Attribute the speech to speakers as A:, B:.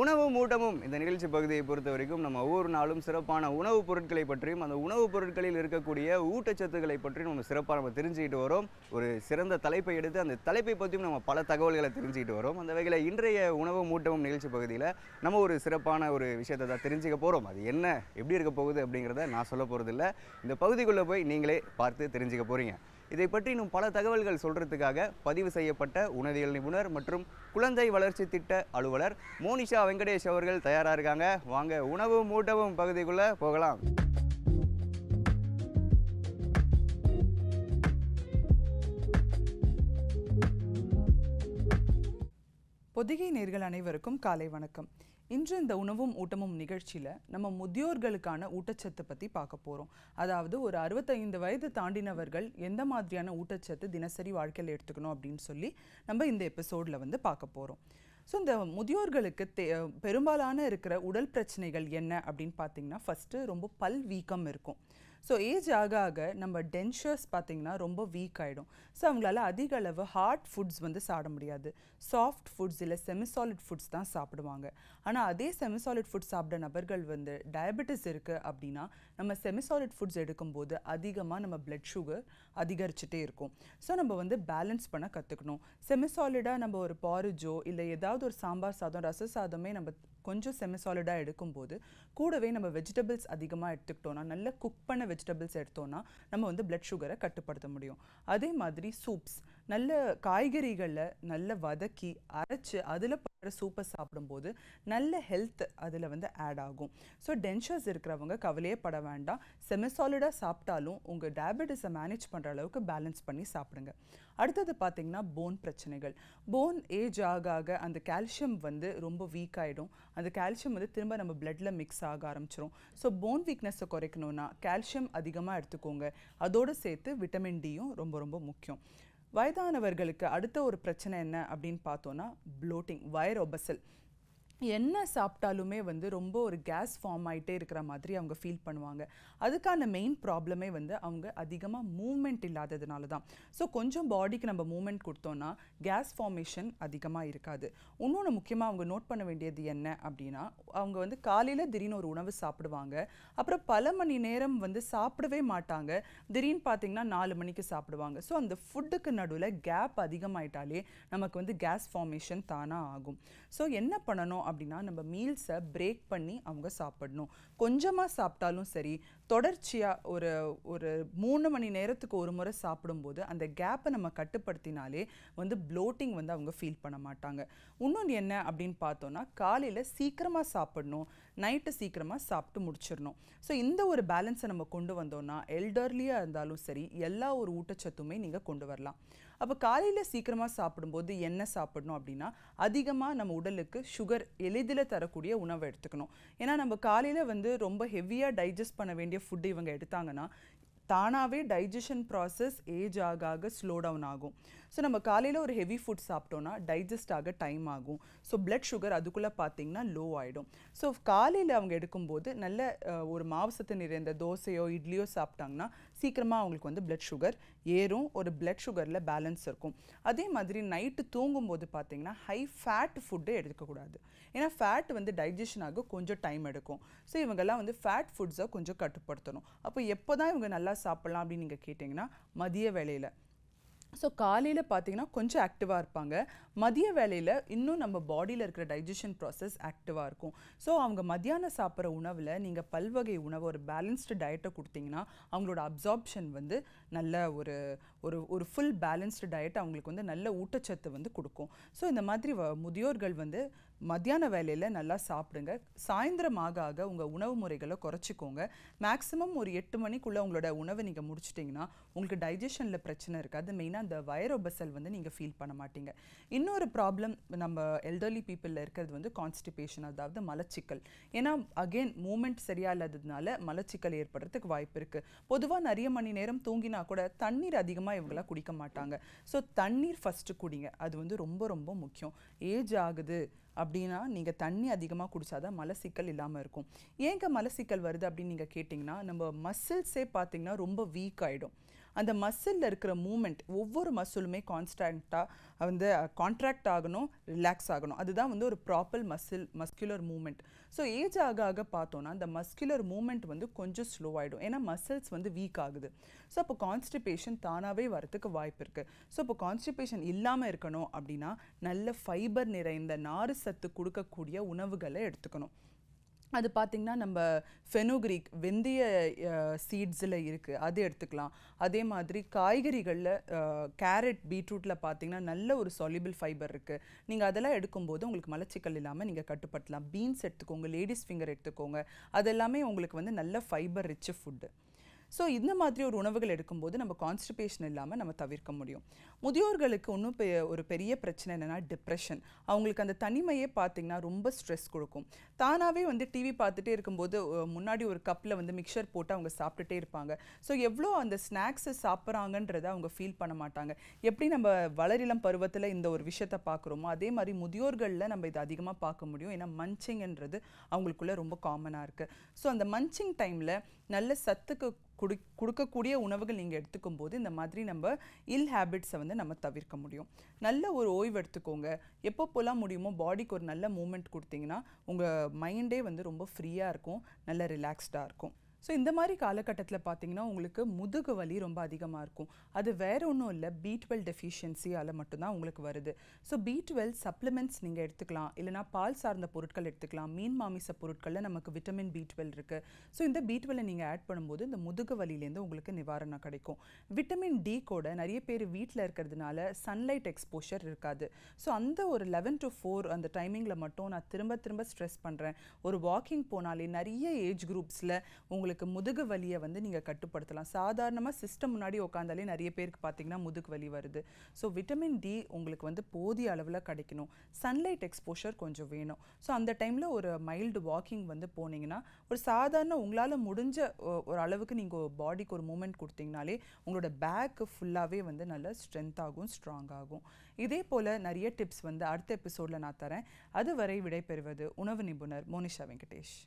A: உணவும் ஊட்டமும் இந்த நிகழ்ச்சி பகுதியை பொறுத்த வரைக்கும் நம்ம ஒவ்வொரு நாளும் சிறப்பான உணவுப் பொருட்களை பற்றியும் அந்த உணவுப் பொருட்களில் இருக்கக்கூடிய ஊட்டச்சத்துக்களை பற்றியும் நம்ம சிறப்பாக நம்ம தெரிஞ்சுக்கிட்டு வரோம் ஒரு சிறந்த தலைப்பை எடுத்து அந்த தலைப்பை பற்றியும் நம்ம பல தகவல்களை தெரிஞ்சுக்கிட்டு வரோம் அந்த வகையில் இன்றைய உணவு மூட்டமும் நிகழ்ச்சி பகுதியில் நம்ம ஒரு சிறப்பான ஒரு விஷயத்தை தான் தெரிஞ்சுக்க போகிறோம் அது என்ன எப்படி இருக்க போகுது அப்படிங்கிறத நான் சொல்ல போகிறதில்ல இந்த பகுதிக்குள்ளே போய் நீங்களே பார்த்து தெரிஞ்சுக்க போகிறீங்க இதை பற்றி இன்னும் பல தகவல்கள் சொல்கிறதுக்காக பதிவு செய்யப்பட்ட உணவியல் நிபுணர் மற்றும் குழந்தை வளர்ச்சி திட்ட அலுவலர் மோனிஷா வெங்கடேஷ் அவர்கள் தயாராக இருக்காங்க வாங்க உணவும் மூட்டவும் பகுதிக்குள்ளே போகலாம் பொதிகை நேர்கள் அனைவருக்கும் காலை வணக்கம் இன்று இந்த உணவும் ஊட்டமும் நிகழ்ச்சியில் நம்ம முதியோர்களுக்கான ஊட்டச்சத்து பற்றி பார்க்க போகிறோம் அதாவது ஒரு அறுபத்தைந்து வயது தாண்டினவர்கள் எந்த மாதிரியான ஊட்டச்சத்து தினசரி வாழ்க்கையில் எடுத்துக்கணும் அப்படின்னு சொல்லி நம்ம இந்த எபிசோடில் வந்து பார்க்க போகிறோம் ஸோ இந்த முதியோர்களுக்கு தே பெரும்பாலான இருக்கிற உடல் பிரச்சனைகள் என்ன அப்படின்னு பார்த்தீங்கன்னா ஃபஸ்ட்டு ரொம்ப பல் வீக்கம் இருக்கும் ஸோ ஏஜ் ஆக ஆக நம்ம டென்ஷர்ஸ் பார்த்திங்கன்னா ரொம்ப வீக் ஆகிடும் ஸோ அவங்களால அதிக அளவு ஹார்ட் ஃபுட்ஸ் வந்து சாப்பிட முடியாது சாஃப்ட் ஃபுட்ஸ் இல்லை செமிசாலிட் ஃபுட்ஸ் தான் சாப்பிடுவாங்க ஆனால் அதே செமிசாலிட் ஃபுட் சாப்பிட நபர்கள் வந்து டயபெட்டிஸ் இருக்குது அப்படின்னா நம்ம செமிசாலிட் ஃபுட்ஸ் எடுக்கும்போது அதிகமாக நம்ம பிளட் சுகர் அதிகரிச்சுட்டே இருக்கும் ஸோ நம்ம வந்து பேலன்ஸ் பண்ண கற்றுக்கணும் செமிசாலிடாக நம்ம ஒரு பாரிஜோ இல்லை ஏதாவது ஒரு சாம்பார் சாதம் ரச சாதமே நம்ம கொஞ்சம் செமிசாலிடாக எடுக்கும்போது கூடவே நம்ம வெஜிடபிள்ஸ் அதிகமாக எடுத்துக்கிட்டோன்னா நல்ல குக் பண்ண வெஜிடபிள்ஸ் எடுத்தோன்னா நம்ம வந்து பிளட் சுகரை கட்டுப்படுத்த முடியும் அதே மாதிரி சூப்ஸ் நல்ல காய்கறிகளை நல்ல வதக்கி அரைச்சி அதில் சூப்பர் சாப்பிடும்போது நல்ல ஹெல்த் அதில் வந்து ஆட் ஆகும் ஸோ டென்ஷர்ஸ் இருக்கிறவங்க கவலையே பட வேண்டாம் செமிசாலிடாக சாப்பிட்டாலும் உங்கள் டயபெட்டிஸை மேனேஜ் பண்ணுற அளவுக்கு பேலன்ஸ் பண்ணி சாப்பிடுங்க அடுத்தது பார்த்திங்கன்னா போன் பிரச்சனைகள் போன் ஏஜ் ஆக ஆக அந்த கால்சியம் வந்து ரொம்ப வீக் ஆகிடும் அந்த கால்சியம் வந்து திரும்ப நம்ம பிளட்டில் மிக்ஸ் ஆக ஆரம்பிச்சிடும் ஸோ போன் வீக்னஸை குறைக்கணும்னா கால்சியம் அதிகமாக எடுத்துக்கோங்க அதோடு சேர்த்து விட்டமின் டியும் ரொம்ப ரொம்ப முக்கியம் வயதானவர்களுக்கு அடுத்த ஒரு பிரச்சனை என்ன அப்படின்னு பார்த்தோன்னா ப்ளோட்டிங் வயர் ஒபசல் என்ன சாப்பிட்டாலுமே வந்து ரொம்ப ஒரு கேஸ் ஃபார்ம் ஆகிட்டே இருக்கிற மாதிரி அவங்க ஃபீல் பண்ணுவாங்க அதுக்கான மெயின் ப்ராப்ளமே வந்து அவங்க அதிகமாக மூமெண்ட் இல்லாததுனால தான் ஸோ கொஞ்சம் பாடிக்கு நம்ம மூமெண்ட் கொடுத்தோன்னா கேஸ் ஃபார்மேஷன் அதிகமாக இருக்காது இன்னொன்று முக்கியமாக அவங்க நோட் பண்ண வேண்டியது என்ன அப்படின்னா அவங்க வந்து காலையில் திடீர்னு ஒரு உணவு சாப்பிடுவாங்க அப்புறம் பல மணி நேரம் வந்து சாப்பிடவே மாட்டாங்க திடீர்னு பார்த்திங்கன்னா நாலு மணிக்கு சாப்பிடுவாங்க ஸோ அந்த ஃபுட்டுக்கு நடுவில் கேப் அதிகமாயிட்டாலே நமக்கு வந்து கேஸ் ஃபார்மேஷன் தானாக ஆகும் ஸோ என்ன பண்ணணும் அப்படின்னா நம்ம மீல்ஸை பிரேக் பண்ணி அவங்க சாப்பிடணும் கொஞ்சமாக சாப்பிட்டாலும் சரி தொடர்ச்சியாக ஒரு ஒரு மூணு மணி நேரத்துக்கு ஒரு முறை சாப்பிடும்போது அந்த கேப்பை நம்ம கட்டுப்படுத்தினாலே வந்து ப்ளோட்டிங் வந்து அவங்க ஃபீல் பண்ண மாட்டாங்க இன்னொன்று என்ன அப்படின்னு பார்த்தோன்னா காலையில் சீக்கிரமாக சாப்பிடணும் நைட்டு சீக்கிரமாக சாப்பிட்டு முடிச்சிடணும் ஸோ இந்த ஒரு பேலன்ஸை நம்ம கொண்டு வந்தோம்னா எல்டர்லியாக இருந்தாலும் சரி எல்லா ஒரு ஊட்டச்சத்துமே நீங்கள் கொண்டு வரலாம் அப்போ காலையில் சீக்கிரமாக சாப்பிடும்போது என்ன சாப்பிடணும் அப்படின்னா அதிகமாக நம்ம உடலுக்கு சுகர் எளிதில் தரக்கூடிய உணவை எடுத்துக்கணும் ஏன்னா நம்ம காலையில் வந்து ரொம்ப ஹெவியாக டைஜஸ்ட் பண்ண வேண்டிய ஃபுட்டு இவங்க எடுத்தாங்கன்னா தானாகவே டைஜஷன் ப்ராசஸ் ஏஜ் ஆக ஆக ஸ்லோ டவுன் ஆகும் ஸோ நம்ம காலையில் ஒரு ஹெவி ஃபுட் சாப்பிட்டோன்னா டைஜஸ்ட் ஆக டைம் ஆகும் ஸோ பிளட் சுகர் அதுக்குள்ளே பார்த்தீங்கன்னா லோ ஆகிடும் ஸோ காலையில் அவங்க எடுக்கும்போது நல்ல ஒரு மாவசத்தை நிறைந்த தோசையோ இட்லியோ சாப்பிட்டாங்கன்னா சீக்கிரமாக அவங்களுக்கு வந்து பிளட் சுகர் ஏறும் ஒரு பிளட் சுகரில் பேலன்ஸ் இருக்கும் அதே மாதிரி நைட்டு தூங்கும்போது பார்த்தீங்கன்னா ஹை ஃபேட் ஃபுட்டு எடுக்கக்கூடாது ஏன்னா ஃபேட் வந்து டைஜஷன் ஆக கொஞ்சம் டைம் எடுக்கும் ஸோ இவங்கெல்லாம் வந்து ஃபேட் ஃபுட்ஸை கொஞ்சம் கட்டுப்படுத்தணும் அப்போ எப்போ தான் இவங்க நல்லா சாப்பிட்லாம் அப்படின்னு நீங்கள் கேட்டிங்கன்னா மதிய வேலையில் ஸோ காலையில் பார்த்தீங்கன்னா கொஞ்சம் ஆக்டிவாக இருப்பாங்க மதிய வேலையில் இன்னும் நம்ம பாடியில் இருக்கிற டைஜஷன் ப்ராசஸ் ஆக்டிவாக இருக்கும் ஸோ அவங்க மதியானம் சாப்பிட்ற உணவில் நீங்கள் பல்வகை உணவு ஒரு பேலன்ஸ்டு டயட்டை கொடுத்தீங்கன்னா அவங்களோட அப்சார்ப்ஷன் வந்து நல்ல ஒரு ஒரு ஒரு ஃபுல் பேலன்ஸ்டு டயட் அவங்களுக்கு வந்து நல்ல ஊட்டச்சத்து வந்து கொடுக்கும் ஸோ இந்த மாதிரி முதியோர்கள் வந்து மத்தியான வேலையில் நல்லா சாப்பிடுங்க சாயந்தரம் ஆக ஆக உங்கள் உணவு முறைகளை குறைச்சிக்கோங்க மேக்ஸிமம் ஒரு எட்டு மணிக்குள்ளே உங்களோட உணவை நீங்கள் முடிச்சிட்டிங்கன்னா உங்களுக்கு டைஜஷனில் பிரச்சனை இருக்காது மெயினாக அந்த வயரோபசல் வந்து நீங்கள் ஃபீல் பண்ண மாட்டீங்க இன்னொரு ப்ராப்ளம் நம்ம எல்டர்லி பீப்புளில் இருக்கிறது வந்து கான்ஸ்டிபேஷன் அதாவது மலச்சிக்கல் ஏன்னா அகெயின் மூமெண்ட் சரியாக இல்லாததுனால மலச்சிக்கல் ஏற்படுறதுக்கு வாய்ப்பு இருக்குது பொதுவாக நிறைய மணி நேரம் தூங்கினா கூட தண்ணீர் அதிகமாக இவங்களாம் குடிக்க மாட்டாங்க ஸோ தண்ணீர் ஃபஸ்ட்டு குடிங்க அது வந்து ரொம்ப ரொம்ப முக்கியம் ஏஜ் ஆகுது அப்படின்னா நீங்கள் தண்ணி அதிகமாக குடித்தாதான் மலசிக்கல் இல்லாமல் இருக்கும் ஏங்க மலசிக்கல் வருது அப்படின்னு நீங்கள் கேட்டிங்கன்னா நம்ம மசில்ஸே பார்த்திங்கன்னா ரொம்ப வீக் ஆகிடும் அந்த மசிலில் இருக்கிற மூமெண்ட் ஒவ்வொரு மசிலுமே கான்ஸ்டண்ட்டாக வந்து கான்ட்ராக்ட் ஆகணும் ரிலாக்ஸ் ஆகணும் அதுதான் வந்து ஒரு proper muscle muscular movement so age ஆக ஆக பார்த்தோன்னா அந்த மஸ்குலர் மூமெண்ட் வந்து கொஞ்சம் ஸ்லோ ஆகிடும் ஏன்னா மசில்ஸ் வந்து வீக் ஆகுது ஸோ அப்போ கான்ஸ்டிபேஷன் தானாகவே வரத்துக்கு வாய்ப்பு இருக்குது ஸோ இப்போ கான்ஸ்டிபேஷன் இல்லாமல் இருக்கணும் அப்படின்னா நல்ல ஃபைபர் நிறைந்த நாறு சத்து கொடுக்கக்கூடிய உணவுகளை எடுத்துக்கணும் அது பார்த்திங்கன்னா நம்ம ஃபெனோக்ரீக் வெந்தய சீட்ஸில் இருக்குது அது எடுத்துக்கலாம் அதே மாதிரி காய்கறிகளில் கேரட் பீட்ரூட்டில் பார்த்திங்கன்னா நல்ல ஒரு சொல்யூபிள் ஃபைபர் இருக்குது நீங்கள் அதெல்லாம் எடுக்கும்போது உங்களுக்கு மலச்சிக்கல் இல்லாமல் நீங்கள் கட்டுப்படுத்தலாம் பீன்ஸ் எடுத்துக்கோங்க லேடிஸ் ஃபிங்கர் எடுத்துக்கோங்க அதெல்லாமே உங்களுக்கு வந்து நல்ல ஃபைபர் ரிச்சு ஃபுட்டு ஸோ இந்த மாதிரி ஒரு உணவுகள் எடுக்கும்போது நம்ம கான்ஸ்டிபேஷன் இல்லாமல் நம்ம தவிர்க்க முடியும் முதியோர்களுக்கு இன்னும் ஒரு பெரிய பிரச்சனை என்னென்னா டிப்ரெஷன் அவங்களுக்கு அந்த தனிமையே பார்த்திங்கன்னா ரொம்ப ஸ்ட்ரெஸ் கொடுக்கும் தானாகவே வந்து டிவி பார்த்துட்டே இருக்கும்போது முன்னாடி ஒரு கப்பில் வந்து மிக்சர் போட்டு அவங்க சாப்பிட்டுட்டே இருப்பாங்க ஸோ எவ்வளோ அந்த ஸ்நாக்ஸை சாப்பிட்றாங்கன்றதை அவங்க ஃபீல் பண்ண மாட்டாங்க எப்படி நம்ம வளரிளம் பருவத்தில் இந்த ஒரு விஷயத்தை பார்க்குறோமோ அதே மாதிரி முதியோர்களில் நம்ம இதை அதிகமாக பார்க்க முடியும் ஏன்னா மஞ்சிங்ன்றது அவங்களுக்குள்ளே ரொம்ப காமனாக இருக்குது ஸோ அந்த மஞ்சிங் டைமில் நல்ல சத்துக்கு குடி கொடுக்கக்கூடிய உணவுகள் நீங்கள் எடுத்துக்கும் போது இந்த மாதிரி நம்ம இல் ஹேபிட்ஸை வந்து நம்ம தவிர்க்க முடியும் நல்ல ஒரு ஓய்வு எடுத்துக்கோங்க எப்போ போகலாம் முடியுமோ பாடிக்கு ஒரு நல்ல மூமெண்ட் கொடுத்தீங்கன்னா உங்கள் மைண்டே வந்து ரொம்ப ஃப்ரீயாக இருக்கும் நல்ல ரிலாக்ஸ்டாக இருக்கும் ஸோ இந்த மாதிரி காலகட்டத்தில் பார்த்தீங்கன்னா உங்களுக்கு முதுகு வலி ரொம்ப அதிகமாக இருக்கும் அது வேறு ஒன்றும் இல்லை பி டுவெல் டெஃபிஷியன்சியால் மட்டும்தான் உங்களுக்கு வருது ஸோ பி டுவெல் சப்ளிமெண்ட்ஸ் நீங்கள் எடுத்துக்கலாம் இல்லைனா பால் சார்ந்த பொருட்கள் எடுத்துக்கலாம் மீன் மாமிச பொருட்களில் நமக்கு விட்டமின் பி டுவெல் இருக்குது ஸோ இந்த பி டுவெல்லை நீங்கள் ஆட் பண்ணும்போது இந்த முதுகு வலியிலேருந்து உங்களுக்கு நிவாரணம் கிடைக்கும் விட்டமின் டி கூட நிறைய பேர் வீட்டில் இருக்கிறதுனால சன்லைட் எக்ஸ்போஷர் இருக்காது ஸோ அந்த ஒரு லெவன் டு ஃபோர் அந்த டைமிங்கில் மட்டும் நான் திரும்ப திரும்ப ஸ்ட்ரெஸ் பண்ணுறேன் ஒரு வாக்கிங் போனாலே நிறைய ஏஜ் குரூப்ஸில் உங்களுக்கு உங்களுக்கு முதுகு வலியை வந்து நீங்கள் கட்டுப்படுத்தலாம் சாதாரணமாக சிஸ்டம் முன்னாடி உட்காந்தாலே நிறைய பேருக்கு பார்த்தீங்கன்னா முதுகு வலி வருது ஸோ விட்டமின் டி உங்களுக்கு வந்து போதிய அளவில் கிடைக்கணும் சன்லைட் எக்ஸ்போஷர் கொஞ்சம் வேணும் ஸோ அந்த டைமில் ஒரு மைல்டு வாக்கிங் வந்து போனீங்கன்னா ஒரு சாதாரண உங்களால் முடிஞ்ச ஒரு அளவுக்கு நீங்கள் பாடிக்கு ஒரு மூமெண்ட் கொடுத்தீங்கனாலே உங்களோட பேக்கு ஃபுல்லாகவே வந்து நல்ல ஸ்ட்ரென்த் ஆகும் ஸ்ட்ராங் ஆகும் இதே போல் நிறைய டிப்ஸ் வந்து அடுத்த எபிசோடில் நான் தரேன் அதுவரை விடைபெறுவது உணவு நிபுணர் மோனிஷா வெங்கடேஷ்